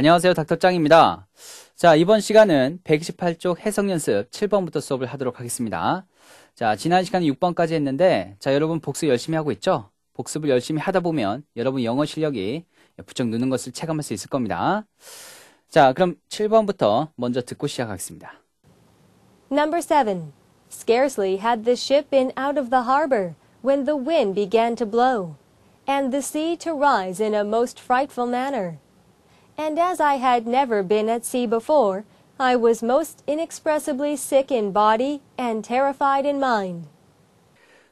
안녕하세요. 닥터짱입니다. 자, 이번 시간은 128쪽 해석 연습 7번부터 수업을 하도록 하겠습니다. 자, 지난 시간에 6번까지 했는데, 자, 여러분 복습 열심히 하고 있죠? 복습을 열심히 하다 보면 여러분 영어 실력이 부쩍 느는 것을 체감할 수 있을 겁니다. 자, 그럼 7번부터 먼저 듣고 시작하겠습니다. Number 7. Scarcely had the ship been out of the harbor when the wind began to blow and the sea to rise in a most frightful manner. and as I had never been at sea before, I was most inexpressibly sick in body and terrified in mind.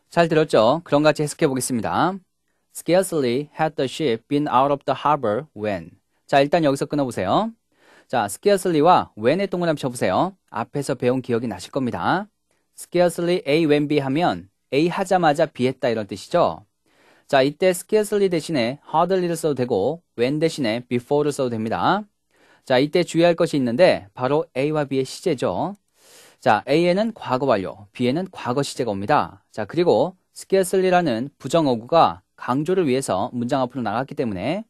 잘 들었죠? 그런 같이 해석해 보겠습니다. Scarcely had the ship been out of the harbor when. 자, 일단 여기서 끊어 보세요. 자, scarcely와 when의 동그라미 쳐보세요. 앞에서 배운 기억이 나실 겁니다. scarcely A when B 하면 A 하자마자 B 했다 이런 뜻이죠. 자, 이때 scarcely 대신에 hardly를 써도 되고 when 대신에 before를 써도 됩니다. 자, 이때 주의할 것이 있는데 바로 A와 B의 시제죠. 자, A에는 과거 완료, B에는 과거 시제가 옵니다. 자, 그리고 scarcely라는 부정어구가 강조를 위해서 문장 앞으로 나갔기 때문에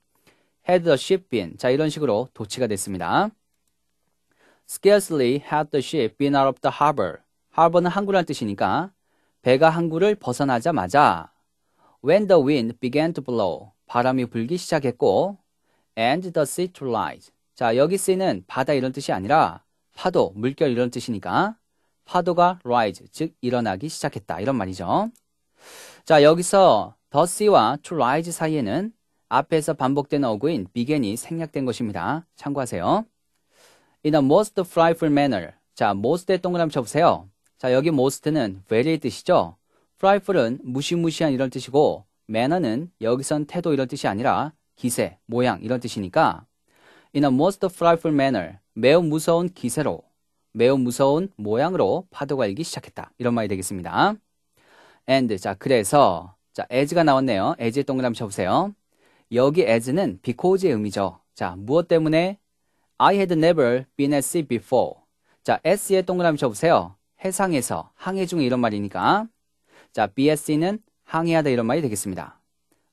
had the ship been 자 이런 식으로 도치가 됐습니다. Scarcely had the ship been out of the harbor. harbor는 항구란 뜻이니까 배가 항구를 벗어나자마자 When the wind began to blow, 바람이 불기 시작했고, and the sea to rise. 자, 여기 쓰이는 바다 이런 뜻이 아니라 파도, 물결 이런 뜻이니까 파도가 rise, 즉 일어나기 시작했다 이런 말이죠. 자, 여기서 the sea와 to rise 사이에는 앞에서 반복된 어구인 begin이 생략된 것입니다. 참고하세요. In a most frightful manner. 자, most의 동그라미 쳐보세요. 자, 여기 most는 v e r y 뜻이죠. 프라이플은 무시무시한 이런 뜻이고 매너는 여기선 태도 이런 뜻이 아니라 기세, 모양 이런 뜻이니까 In a most frightful manner, 매우 무서운 기세로, 매우 무서운 모양으로 파도가 일기 시작했다. 이런 말이 되겠습니다. And, 자, 그래서, 자, as가 나왔네요. as의 동그라미 쳐보세요. 여기 as는 because의 의미죠. 자, 무엇 때문에? I had never been at sea before. 자, s의 동그라미 쳐보세요. 해상에서, 항해 중에 이런 말이니까. 자, b s c 는 항해하다 이런 말이 되겠습니다.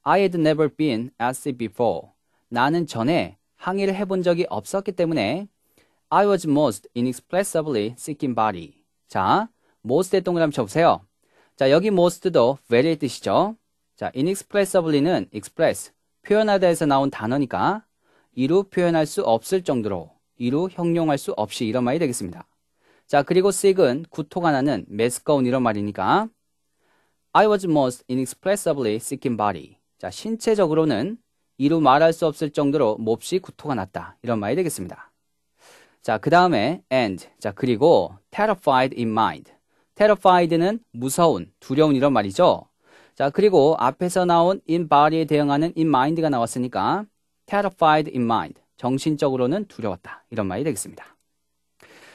I had never been at sea before. 나는 전에 항해를 해본 적이 없었기 때문에 I was most inexpressibly sick in body. 자, most의 동그라미 쳐보세요. 자, 여기 most도 very의 뜻이죠. 자, inexpressibly는 express, 표현하다에서 나온 단어니까 이루 표현할 수 없을 정도로, 이루 형용할 수 없이 이런 말이 되겠습니다. 자, 그리고 sick은 구토가 나는 매스꺼운 이런 말이니까 I was most inexpressibly sick in body. 자, 신체적으로는 이루 말할 수 없을 정도로 몹시 구토가 났다. 이런 말이 되겠습니다. 자, 그 다음에 and. 자, 그리고 terrified in mind. terrified는 무서운, 두려운 이런 말이죠. 자, 그리고 앞에서 나온 in body에 대응하는 in mind가 나왔으니까 terrified in mind. 정신적으로는 두려웠다. 이런 말이 되겠습니다.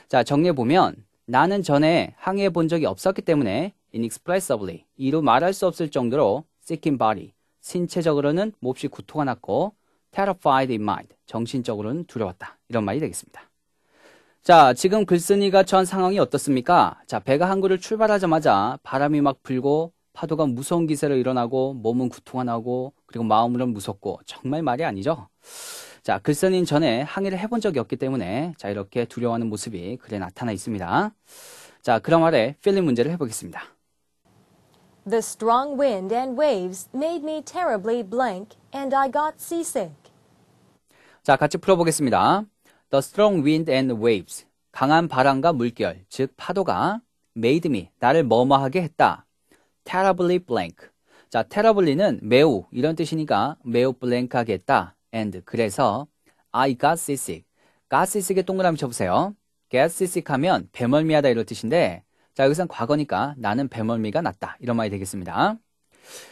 자, 정리해 보면 나는 전에 항해해 본 적이 없었기 때문에 inexpressibly 이로 말할 수 없을 정도로 sick in body 신체적으로는 몹시 구토가 났고 terrified in mind 정신적으로는 두려웠다 이런 말이 되겠습니다. 자 지금 글쓴이가 처한 상황이 어떻습니까? 자 배가 항구를 출발하자마자 바람이 막 불고 파도가 무서운 기세로 일어나고 몸은 구토가 나고 그리고 마음으로는 무섭고 정말 말이 아니죠. 자 글쓴이는 전에 항해를 해본 적이 없기 때문에 자 이렇게 두려워하는 모습이 글에 나타나 있습니다. 자 그럼 아래 필링 문제를 해보겠습니다. The strong wind and waves made me terribly blank and I got seasick. 자, 같이 풀어보겠습니다. The strong wind and waves. 강한 바람과 물결, 즉 파도가 made me, 나를 머머하게 했다. terribly blank. 자, terribly는 매우 이런 뜻이니까 매우 블랭크하게 했다. and 그래서 I got seasick. got seasick에 동그라미 쳐보세요. get seasick 하면 배멀미하다 이런 뜻인데 자, 여기서는 과거니까 나는 배멀미가 났다. 이런 말이 되겠습니다.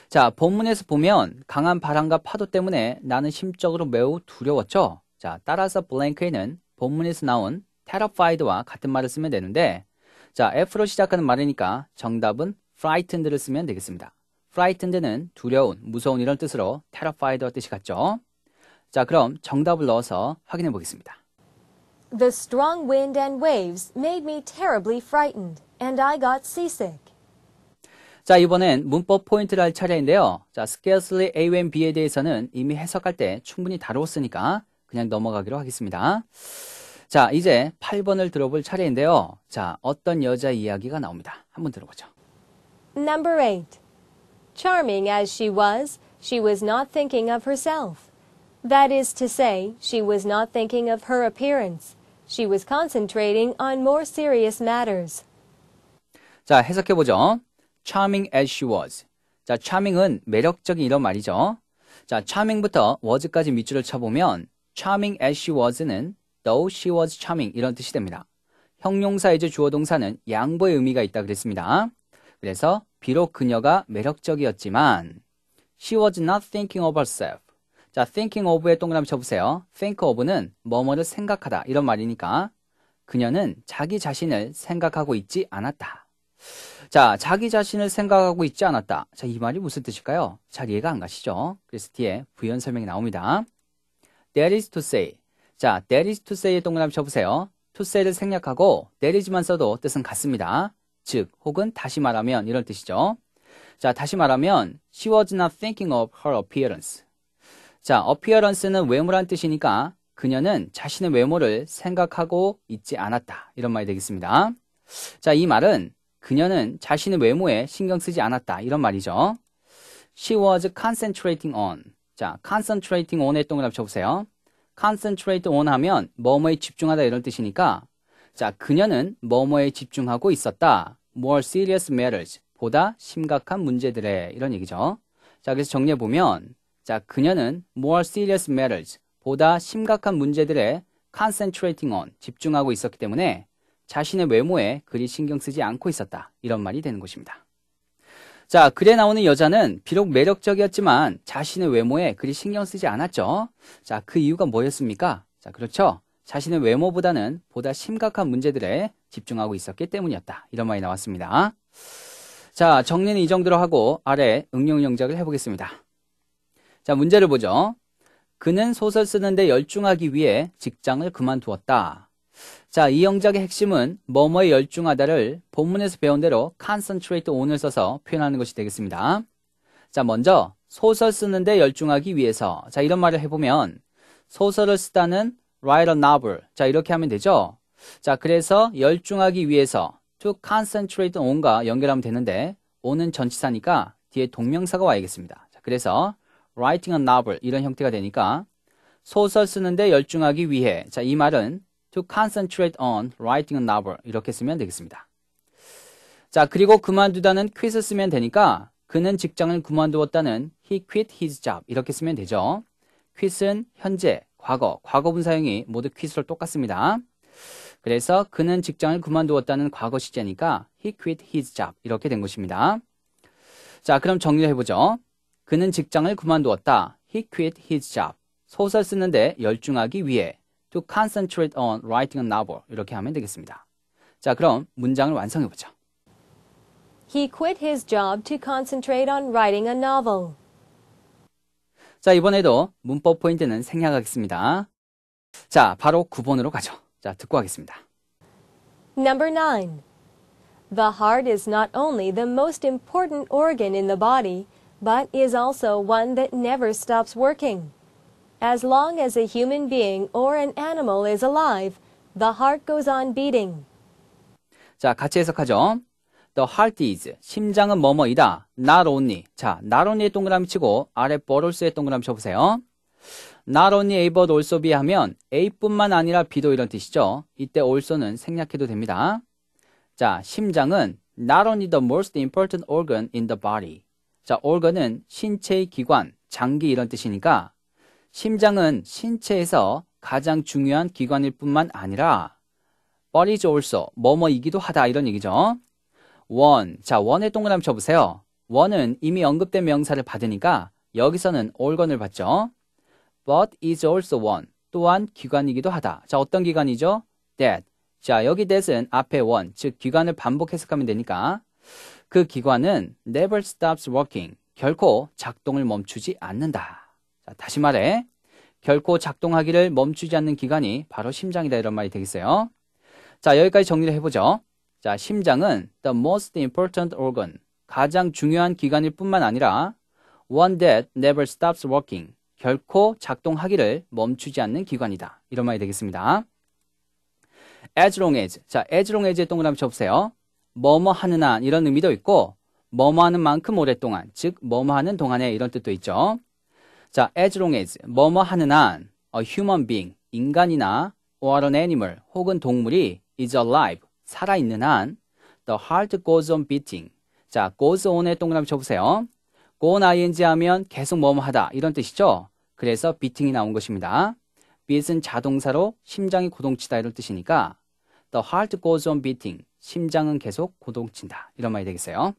자, 본문에서 보면 강한 바람과 파도 때문에 나는 심적으로 매우 두려웠죠. 자, 따라서 블랭크에는 본문에서 나온 terrified와 같은 말을 쓰면 되는데 자, F로 시작하는 말이니까 정답은 frightened를 쓰면 되겠습니다. frightened는 두려운, 무서운 이런 뜻으로 terrified와 뜻이 같죠. 자, 그럼 정답을 넣어서 확인해 보겠습니다. The strong wind and waves made me terribly frightened. and I got seasick. 자, 이번엔 문법 포인트를 할 차례인데요. 자, scarcely A A와 B에 대해서는 이미 해석할 때 충분히 다루었으니까 그냥 넘어가기로 하겠습니다. 자, 이제 8번을 들어볼 차례인데요. 자, 어떤 여자 이야기가 나옵니다. 한번 들어보죠. Number 8. Charming as she was, she was not thinking of herself. That is to say, she was not thinking of her appearance. She was concentrating on more serious matters. 자, 해석해보죠. charming as she was. 자, charming은 매력적인 이런 말이죠. 자, charming부터 was까지 밑줄을 쳐보면 charming as she was는 though she was charming 이런 뜻이 됩니다. 형용사이즈 주어동사는 양보의 의미가 있다 그랬습니다. 그래서 비록 그녀가 매력적이었지만 she was not thinking of herself. 자, thinking of에 동그라미 쳐보세요. think of는 뭐뭐를 생각하다 이런 말이니까 그녀는 자기 자신을 생각하고 있지 않았다. 자, 자기 자신을 생각하고 있지 않았다. 자, 이 말이 무슨 뜻일까요? 잘 이해가 안 가시죠? 그래서 뒤에 부연 설명이 나옵니다. That is to say. 자, that is to say의 동그라미 쳐보세요. to say를 생략하고 that is만 써도 뜻은 같습니다. 즉, 혹은 다시 말하면 이런 뜻이죠. 자, 다시 말하면 she was not thinking of her appearance. 자, appearance는 외모란 뜻이니까 그녀는 자신의 외모를 생각하고 있지 않았다. 이런 말이 되겠습니다. 자, 이 말은 그녀는 자신의 외모에 신경 쓰지 않았다. 이런 말이죠. She was concentrating on. 자, concentrating on에 동그라 쳐보세요. concentrate on 하면 뭐뭐에 집중하다 이런 뜻이니까 자, 그녀는 뭐뭐에 집중하고 있었다. more serious matters. 보다 심각한 문제들에 이런 얘기죠. 자, 그래서 정리해 보면 자, 그녀는 more serious matters. 보다 심각한 문제들에 concentrating on 집중하고 있었기 때문에 자신의 외모에 그리 신경 쓰지 않고 있었다. 이런 말이 되는 것입니다. 자, 글에 나오는 여자는 비록 매력적이었지만 자신의 외모에 그리 신경 쓰지 않았죠. 자, 그 이유가 뭐였습니까? 자, 그렇죠. 자신의 외모보다는 보다 심각한 문제들에 집중하고 있었기 때문이었다. 이런 말이 나왔습니다. 자, 정리는 이 정도로 하고 아래 응용 영작을 해보겠습니다. 자, 문제를 보죠. 그는 소설 쓰는데 열중하기 위해 직장을 그만두었다. 자, 이 영작의 핵심은 뭐뭐에 열중하다를 본문에서 배운 대로 concentrate on을 써서 표현하는 것이 되겠습니다. 자, 먼저 소설 쓰는데 열중하기 위해서 자, 이런 말을 해보면 소설을 쓰다는 write a novel 자, 이렇게 하면 되죠. 자, 그래서 열중하기 위해서 to concentrate on과 연결하면 되는데 on은 전치사니까 뒤에 동명사가 와야겠습니다. 자, 그래서 writing a novel 이런 형태가 되니까 소설 쓰는데 열중하기 위해 자, 이 말은 to concentrate on writing a novel 이렇게 쓰면 되겠습니다. 자, 그리고 그만두다는 q u i t 쓰면 되니까 그는 직장을 그만두었다는 he quit his job 이렇게 쓰면 되죠. quit은 현재, 과거, 과거분 사용이 모두 quit로 똑같습니다. 그래서 그는 직장을 그만두었다는 과거 시제니까 he quit his job 이렇게 된 것입니다. 자, 그럼 정리 해보죠. 그는 직장을 그만두었다. he quit his job. 소설 쓰는데 열중하기 위해 to concentrate on writing a novel 이렇게 하면 되겠습니다. 자, 그럼 문장을 완성해 보죠. He quit his job to concentrate on writing a novel. 자, 이번에도 문법 포인트는 생략하겠습니다. 자, 바로 9번으로 가죠. 자, 듣고 하겠습니다. Number 9. The heart is not only the most important organ in the body, but is also one that never stops working. As long as a human being or an animal is alive, the heart goes on beating. 자, 같이 해석하죠. The heart is 심장은 뭐뭐이다. Not only. 자, not only에 동그라미 치고 아래 버럴스에 동그라미 쳐보세요. Not only A but also B 하면 A뿐만 아니라 B도 이런 뜻이죠. 이때 also는 생략해도 됩니다. 자, 심장은 not only the most important organ in the body. 자, organ은 신체의 기관, 장기 이런 뜻이니까 심장은 신체에서 가장 중요한 기관일 뿐만 아니라 but is also 뭐뭐이기도 하다 이런 얘기죠. 원. 자, 원의 동그라미 쳐보세요. 원은 이미 언급된 명사를 받으니까 여기서는 올건을 받죠. but is also one. 또한 기관이기도 하다. 자, 어떤 기관이죠? that. 자, 여기 that은 앞에 원, 즉 기관을 반복 해석하면 되니까 그 기관은 never stops working. 결코 작동을 멈추지 않는다. 다시 말해 결코 작동하기를 멈추지 않는 기관이 바로 심장이다 이런 말이 되겠어요. 자 여기까지 정리를 해보죠. 자 심장은 the most important organ 가장 중요한 기관일 뿐만 아니라 one that never stops working 결코 작동하기를 멈추지 않는 기관이다 이런 말이 되겠습니다. as long as 자 as long as에 동그라미 접보세요 뭐뭐 하는 한 이런 의미도 있고 뭐뭐 하는 만큼 오랫동안 즉 뭐뭐 하는 동안에 이런 뜻도 있죠. 자, as long as 뭐뭐 하는 한 a human being 인간이나 or an animal 혹은 동물이 is alive 살아 있는 한 the heart goes on beating. 자, goes on에 동그라미 쳐 보세요. go ing 하면 계속 뭐뭐 하다 이런 뜻이죠. 그래서 beating이 나온 것입니다. beat은 자동사로 심장이 고동치다 이런 뜻이니까 the heart goes on beating. 심장은 계속 고동친다. 이런 말이 되겠어요.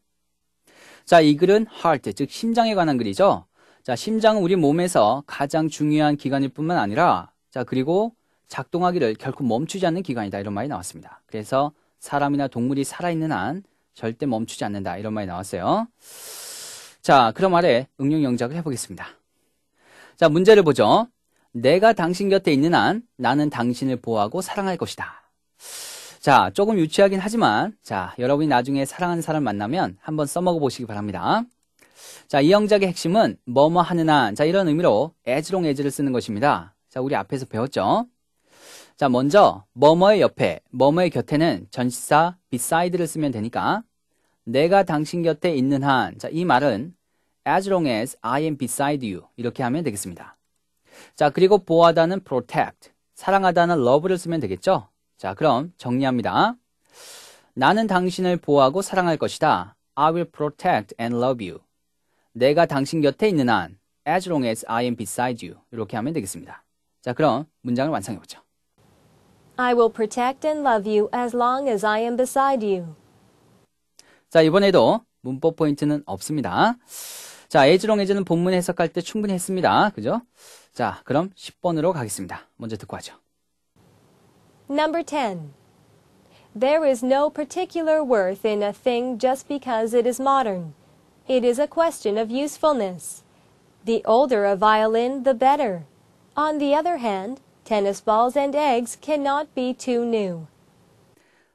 자, 이 글은 heart, 즉 심장에 관한 글이죠. 자, 심장은 우리 몸에서 가장 중요한 기관일 뿐만 아니라 자, 그리고 작동하기를 결코 멈추지 않는 기관이다. 이런 말이 나왔습니다. 그래서 사람이나 동물이 살아있는 한 절대 멈추지 않는다. 이런 말이 나왔어요. 자, 그럼 아래 응용 영작을 해보겠습니다. 자, 문제를 보죠. 내가 당신 곁에 있는 한 나는 당신을 보호하고 사랑할 것이다. 자, 조금 유치하긴 하지만 자, 여러분이 나중에 사랑하는 사람 만나면 한번 써먹어 보시기 바랍니다. 자, 이형작의 핵심은 뭐뭐 하느나 자, 이런 의미로 as-long a s 를 쓰는 것입니다. 자, 우리 앞에서 배웠죠? 자, 먼저 뭐뭐의 옆에, 뭐뭐의 곁에는 전시사 beside를 쓰면 되니까 내가 당신 곁에 있는 한, 자, 이 말은 as long as I am beside you 이렇게 하면 되겠습니다. 자, 그리고 보호하다는 protect, 사랑하다는 love를 쓰면 되겠죠? 자, 그럼 정리합니다. 나는 당신을 보호하고 사랑할 것이다. I will protect and love you. 내가 당신 곁에 있는 한 as long as I am beside you 이렇게 하면 되겠습니다. 자, 그럼 문장을 완성해 보죠. I will protect and love you as long as I am beside you. 자, 이번에도 문법 포인트는 없습니다. 자, as long as는 본문 해석할 때 충분히 했습니다. 그죠? 자, 그럼 10번으로 가겠습니다. 먼저 듣고 하죠. Number 10. There is no particular worth in a thing just because it is modern. It is a question of usefulness. The older a violin, the better. On the other hand, tennis balls and eggs cannot be too new.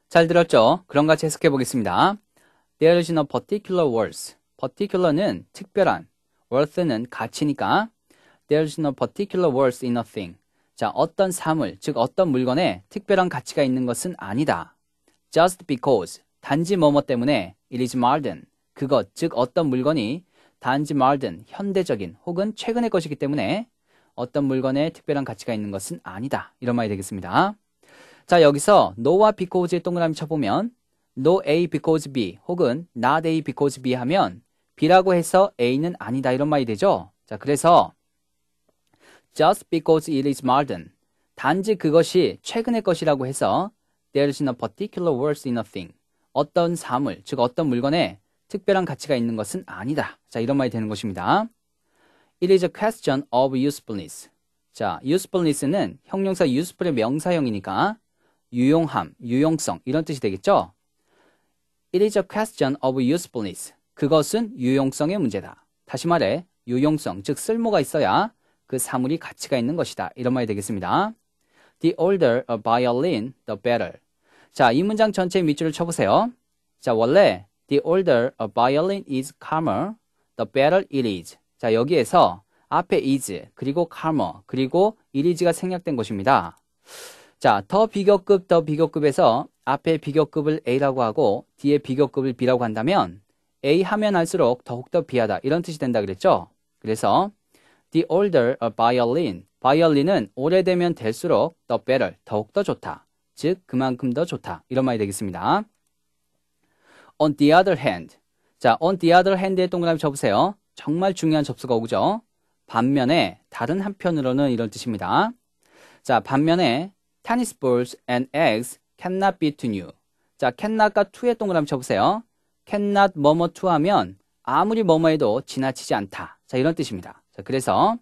잘 들었죠? 그럼 같이 해석해 보겠습니다. There is no particular worth. particular는 특별한, worth는 가치니까 There is no particular worth in a thing. 자, 어떤 사물, 즉 어떤 물건에 특별한 가치가 있는 것은 아니다. Just because, 단지 뭐뭐 때문에 it is modern, 그것 즉 어떤 물건이 단지 말든 현대적인 혹은 최근의 것이기 때문에 어떤 물건에 특별한 가치가 있는 것은 아니다. 이런 말이 되겠습니다. 자 여기서 no와 because의 동그라미 쳐보면 no A because B 혹은 not A because B 하면 B라고 해서 A는 아니다 이런 말이 되죠. 자 그래서 just because it is modern 단지 그것이 최근의 것이라고 해서 there is no particular worth in a thing 어떤 사물 즉 어떤 물건에 특별한 가치가 있는 것은 아니다. 자, 이런 말이 되는 것입니다. It is a question of usefulness. 자, usefulness는 형용사 useful의 명사형이니까 유용함, 유용성 이런 뜻이 되겠죠? It is a question of usefulness. 그것은 유용성의 문제다. 다시 말해, 유용성, 즉 쓸모가 있어야 그 사물이 가치가 있는 것이다. 이런 말이 되겠습니다. The older a violin, the better. 자, 이 문장 전체 밑줄을 쳐보세요. 자, 원래 The older a violin is calmer, the better it is. 자, 여기에서 앞에 is, 그리고 calmer, 그리고 it is가 생략된 것입니다. 자, 더 비교급, 더 비교급에서 앞에 비교급을 A라고 하고 뒤에 비교급을 B라고 한다면 A 하면 할수록 더욱더 B하다 이런 뜻이 된다 그랬죠? 그래서 The older a violin, v i o l i n 은 오래되면 될수록 the better, 더욱더 좋다. 즉, 그만큼 더 좋다. 이런 말이 되겠습니다. on the other hand. 자, on the other hand에 동그라미 접으세요. 정말 중요한 접수가 오죠. 반면에 다른 한편으로는 이런 뜻입니다. 자, 반면에 tennis balls and eggs cannot be to you. 자, cannot과 to에 동그라미 접으세요 cannot 뭐뭐 to 하면 아무리 뭐뭐 해도 지나치지 않다. 자, 이런 뜻입니다. 자, 그래서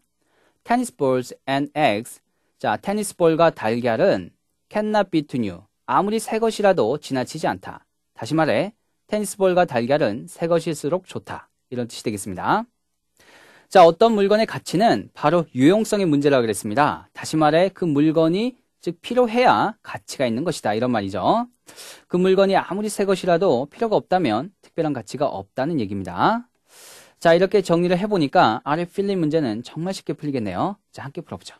tennis balls and eggs. 자, 테니스 볼과 달걀은 cannot be to you. 아무리 새 것이라도 지나치지 않다. 다시 말해 테니스볼과 달걀은 새 것일수록 좋다. 이런 뜻이 되겠습니다. 자, 어떤 물건의 가치는 바로 유용성의 문제라고 그랬습니다. 다시 말해 그 물건이 즉 필요해야 가치가 있는 것이다. 이런 말이죠. 그 물건이 아무리 새 것이라도 필요가 없다면 특별한 가치가 없다는 얘기입니다. 자, 이렇게 정리를 해보니까 아래 필린 문제는 정말 쉽게 풀리겠네요. 자, 함께 풀어보죠.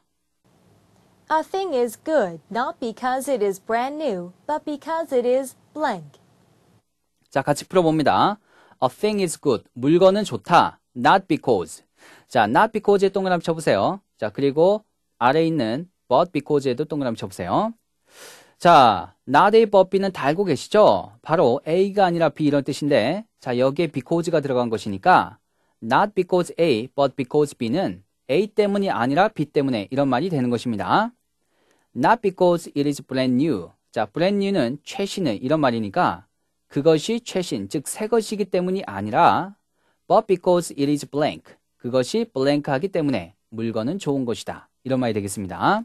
A thing is good not because it is brand new, but because it is blank. 자, 같이 풀어봅니다. A thing is good. 물건은 좋다. Not because. 자, not because에 동그라미 쳐보세요. 자, 그리고 아래에 있는 but because에도 동그라미 쳐보세요. 자, not A, but B는 다 알고 계시죠? 바로 A가 아니라 B 이런 뜻인데 자, 여기에 because가 들어간 것이니까 not because A, but because B는 A 때문이 아니라 B 때문에 이런 말이 되는 것입니다. not because it is brand new. 자, brand new는 최신의 이런 말이니까 그것이 최신, 즉새 것이기 때문이 아니라 but because it is blank, 그것이 blank하기 때문에 물건은 좋은 것이다. 이런 말이 되겠습니다.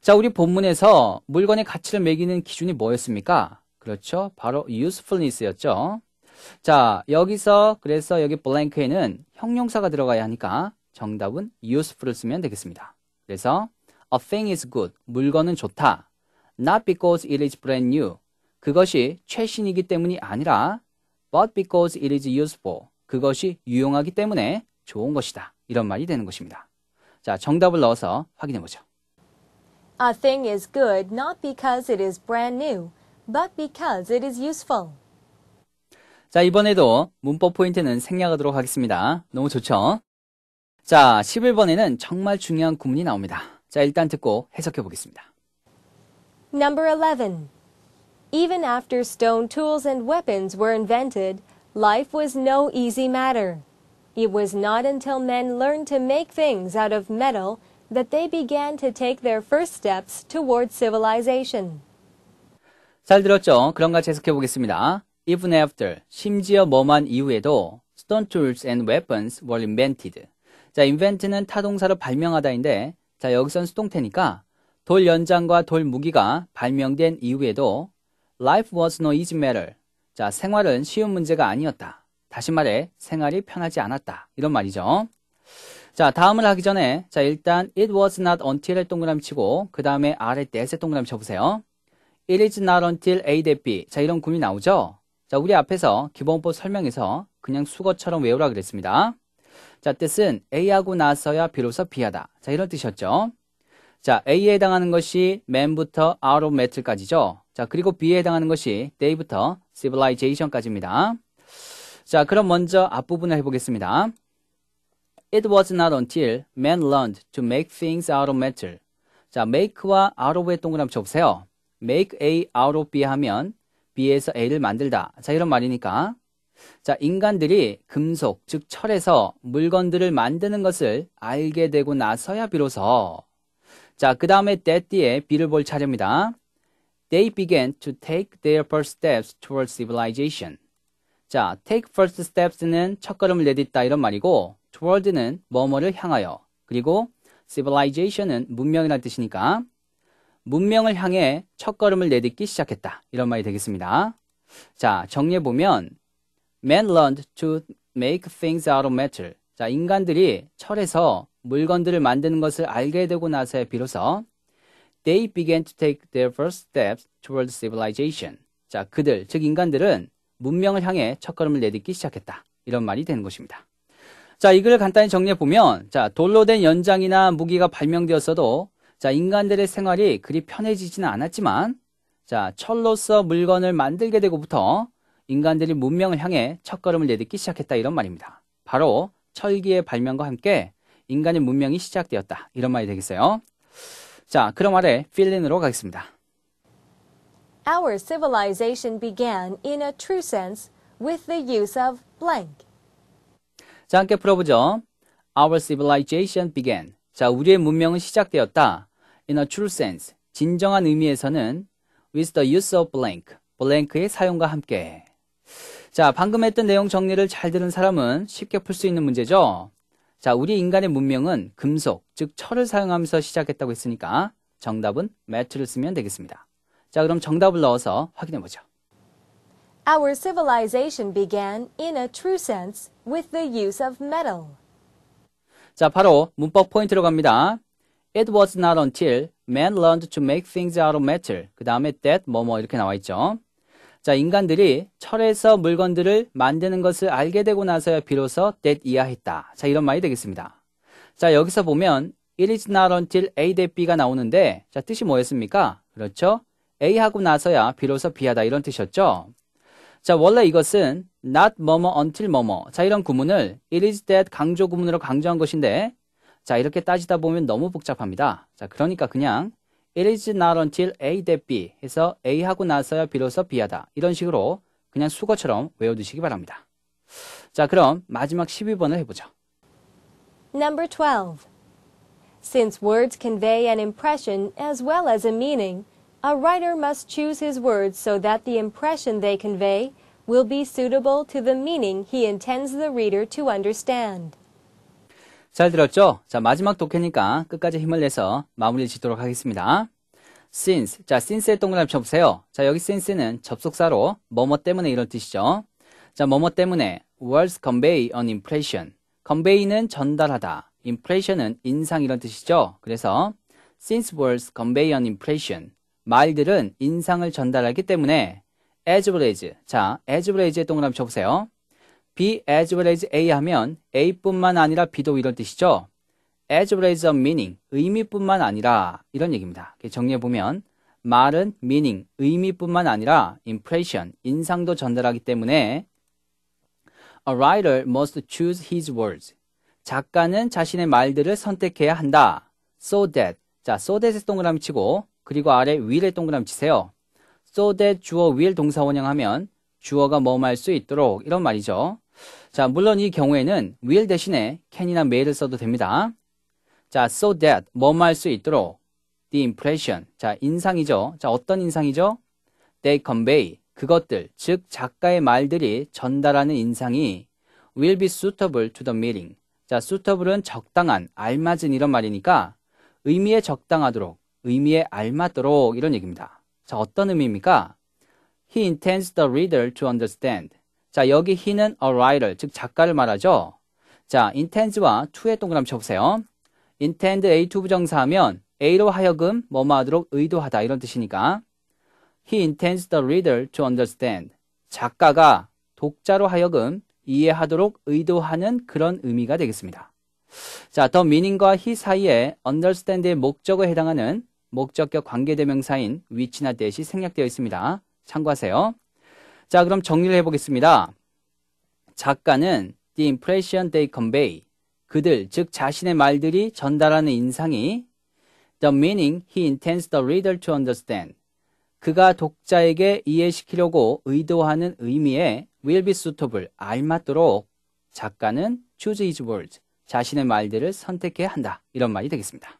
자, 우리 본문에서 물건의 가치를 매기는 기준이 뭐였습니까? 그렇죠. 바로 usefulness였죠. 자, 여기서 그래서 여기 blank에는 형용사가 들어가야 하니까 정답은 useful을 쓰면 되겠습니다. 그래서 a thing is good, 물건은 좋다. not because it is brand new, 그것이 최신이기 때문이 아니라 but because it is useful. 그것이 유용하기 때문에 좋은 것이다. 이런 말이 되는 것입니다. 자, 정답을 넣어서 확인해 보죠. A thing is good not because it is brand new, but because it is useful. 자, 이번에도 문법 포인트는 생략하도록 하겠습니다. 너무 좋죠? 자, 11번에는 정말 중요한 구문이 나옵니다. 자, 일단 듣고 해석해 보겠습니다. Number 11. Even after stone tools and weapons were invented, life was no easy matter. It was not until men learned to make things out of metal that they began to take their first steps toward civilization. 잘 들었죠? 그런가 같이 보겠습니다. Even after, 심지어 뭐만 이후에도 stone tools and weapons were invented. 자, invent는 타동사로 발명하다인데 자, 여기선 수동태니까 돌 연장과 돌 무기가 발명된 이후에도 Life was no easy matter. 자, 생활은 쉬운 문제가 아니었다. 다시 말해, 생활이 편하지 않았다. 이런 말이죠. 자, 다음을 하기 전에, 자, 일단, it was not u n t i l 을 동그라미 치고, 그 다음에 아래 t 에 동그라미 쳐보세요. it is not until A 대 B. 자, 이런 구문이 나오죠? 자, 우리 앞에서 기본법 설명에서 그냥 수거처럼 외우라 그랬습니다. 자, 뜻은 A하고 나서야 비로소 B하다. 자, 이런 뜻이었죠. 자, A에 해당하는 것이 man부터 out of metal까지죠. 자, 그리고 B에 해당하는 것이 day부터 civilization까지입니다. 자, 그럼 먼저 앞부분을 해보겠습니다. It was not until man learned to make things out of metal. 자, make와 out of의 동그라미 쳐보세요. make A out of B 하면 B에서 A를 만들다. 자, 이런 말이니까. 자, 인간들이 금속, 즉 철에서 물건들을 만드는 것을 알게 되고 나서야 비로소. 자, 그 다음에 that 뒤에 B를 볼 차례입니다. they began to take their first steps toward s civilization. 자, take first steps는 첫걸음을 내딛다 이런 말이고 toward는 뭐뭐를 향하여 그리고 civilization은 문명이란 뜻이니까 문명을 향해 첫걸음을 내딛기 시작했다 이런 말이 되겠습니다. 자, 정리해 보면 man learned to make things out of metal. 자, 인간들이 철에서 물건들을 만드는 것을 알게 되고 나서야 비로소 They began to take their first steps toward s civilization. 자, 그들, 즉 인간들은 문명을 향해 첫걸음을 내딛기 시작했다. 이런 말이 되는 것입니다. 자, 이 글을 간단히 정리해 보면, 자, 돌로 된 연장이나 무기가 발명되었어도, 자, 인간들의 생활이 그리 편해지지는 않았지만, 자, 철로서 물건을 만들게 되고부터 인간들이 문명을 향해 첫걸음을 내딛기 시작했다. 이런 말입니다. 바로 철기의 발명과 함께 인간의 문명이 시작되었다. 이런 말이 되겠어요. 자, 그럼 아래 필린으로 가겠습니다. Our civilization began in a true sense with the use of blank. 자, 함께 풀어보죠. Our civilization began. 자, 우리의 문명은 시작되었다. In a true sense. 진정한 의미에서는 with the use of blank. blank의 사용과 함께. 자, 방금 했던 내용 정리를 잘 들은 사람은 쉽게 풀 수 있는 문제죠. 자, 우리 인간의 문명은 금속, 즉 철을 사용하면서 시작했다고 했으니까 정답은 매트를 쓰면 되겠습니다. 자, 그럼 정답을 넣어서 확인해 보죠. Our civilization began in a true sense with the use of metal. 자, 바로 문법 포인트로 갑니다. It was not until man learned to make things out of metal. 그 다음에 that 뭐뭐 이렇게 나와 있죠. 자, 인간들이 철에서 물건들을 만드는 것을 알게 되고 나서야 비로소 that 이하했다. 자, 이런 말이 되겠습니다. 자, 여기서 보면 it is not until A t B가 나오는데 자, 뜻이 뭐였습니까? 그렇죠? A하고 나서야 비로소 B하다 이런 뜻이었죠. 자, 원래 이것은 not 뭐뭐 until 뭐뭐 자, 이런 구문을 it is that 강조 구문으로 강조한 것인데 자, 이렇게 따지다 보면 너무 복잡합니다. 자, 그러니까 그냥 It is not until A that B 해서 A 하고 나서야 비로소 B 하다. 이런 식으로 그냥 수거처럼 외워두시기 바랍니다. 자, 그럼 마지막 12번을 해보죠. Number 12. Since words convey an impression as well as a meaning, a writer must choose his words so that the impression they convey will be suitable to the meaning he intends the reader to understand. 잘 들었죠? 자, 마지막 독해니까 끝까지 힘을 내서 마무리를 짓도록 하겠습니다. since. 자, since의 동그라미 쳐보세요. 자, 여기 since는 접속사로 뭐뭐 때문에 이런 뜻이죠. 자, 뭐뭐 때문에 words convey an impression. convey는 전달하다. impression은 인상 이런 뜻이죠. 그래서 since words convey an impression. 말들은 인상을 전달하기 때문에 as well as. 자, as well as의 동그라미 쳐보세요. be as well as a 하면 a뿐만 아니라 b도 이런 뜻이죠. as well as a meaning, 의미뿐만 아니라 이런 얘기입니다. 정리해보면 말은 meaning, 의미뿐만 아니라 impression, 인상도 전달하기 때문에 a writer must choose his words. 작가는 자신의 말들을 선택해야 한다. so that. 자, so that에 동그라미 치고 그리고 아래 will에 동그라미 치세요. so that 주어 will 동사 원형하면 주어가 뭐뭐할 수 있도록 이런 말이죠. 자, 물론 이 경우에는 will 대신에 can이나 may를 써도 됩니다. 자, so that 뭐뭐할 수 있도록 the impression 자, 인상이죠. 자, 어떤 인상이죠? they convey 그것들 즉 작가의 말들이 전달하는 인상이 will be suitable to the meeting. 자, suitable은 적당한, 알맞은 이런 말이니까 의미에 적당하도록, 의미에 알맞도록 이런 얘기입니다. 자, 어떤 의미입니까? He intends the reader to understand. 자, 여기 he는 a writer, 즉 작가를 말하죠. 자, intend와 to의 동그라미 쳐보세요. intend a to 부정사하면 a로 하여금 뭐뭐 하도록 의도하다 이런 뜻이니까 he intends the reader to understand. 작가가 독자로 하여금 이해하도록 의도하는 그런 의미가 되겠습니다. 자, the meaning과 he 사이에 understand의 목적에 해당하는 목적격 관계대명사인 위치나 대시 생략되어 있습니다. 참고하세요. 자, 그럼 정리를 해보겠습니다. 작가는 The impression they convey. 그들, 즉 자신의 말들이 전달하는 인상이 The meaning he intends the reader to understand. 그가 독자에게 이해시키려고 의도하는 의미에 will be suitable, 알맞도록 작가는 choose his words, 자신의 말들을 선택해야 한다. 이런 말이 되겠습니다.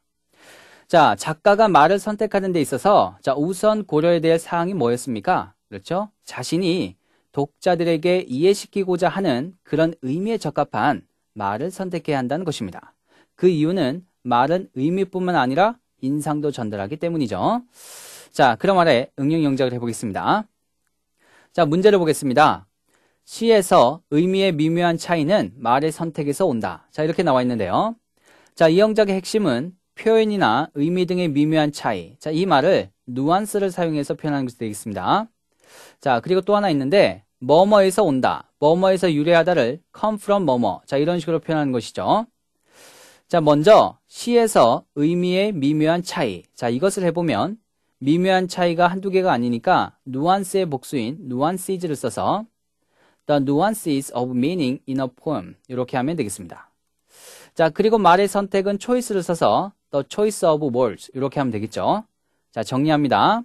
자, 작가가 말을 선택하는 데 있어서 자, 우선 고려해야 될 사항이 뭐였습니까? 그렇죠? 자신이 독자들에게 이해시키고자 하는 그런 의미에 적합한 말을 선택해야 한다는 것입니다. 그 이유는 말은 의미뿐만 아니라 인상도 전달하기 때문이죠. 자, 그럼 아래 응용 영작을 해보겠습니다. 자, 문제를 보겠습니다. 시에서 의미의 미묘한 차이는 말의 선택에서 온다. 자, 이렇게 나와 있는데요. 자, 이 영작의 핵심은 표현이나 의미 등의 미묘한 차이. 자, 이 말을 누안스를 사용해서 표현하는 것이 되겠습니다. 자, 그리고 또 하나 있는데 머머에서 온다, 머머에서 유래하다를 come from 머머. 자, 이런 식으로 표현하는 것이죠. 자, 먼저 시에서 의미의 미묘한 차이. 자, 이것을 해보면 미묘한 차이가 한두 개가 아니니까 n u a n c e 의 복수인 nuances를 써서 the nuances of meaning in a poem 이렇게 하면 되겠습니다. 자, 그리고 말의 선택은 choice를 써서 the choice of words 이렇게 하면 되겠죠. 자, 정리합니다.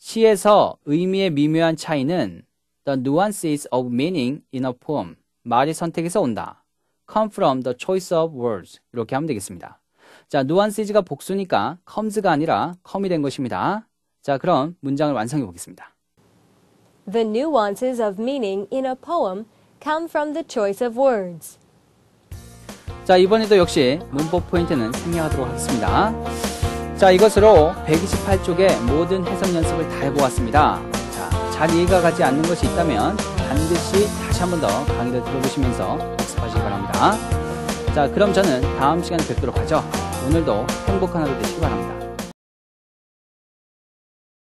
시에서 의미의 미묘한 차이는 the nuances of meaning in a poem 말의 선택에서 온다. come from the choice of words 이렇게 하면 되겠습니다. 자, nuances가 복수니까 comes가 아니라 come이 된 것입니다. 자, 그럼 문장을 완성해 보겠습니다. The nuances of meaning in a poem come from the choice of words. 자, 이번에도 역시 문법 포인트는 생략하도록 하겠습니다. 자, 이것으로 128쪽의 모든 해석 연습을 다 해보았습니다. 자, 잘 이해가 가지 않는 것이 있다면 반드시 다시 한 번 더 강의를 들어보시면서 학습하시기 바랍니다. 자, 그럼 저는 다음 시간에 뵙도록 하죠. 오늘도 행복한 하루 되시기 바랍니다.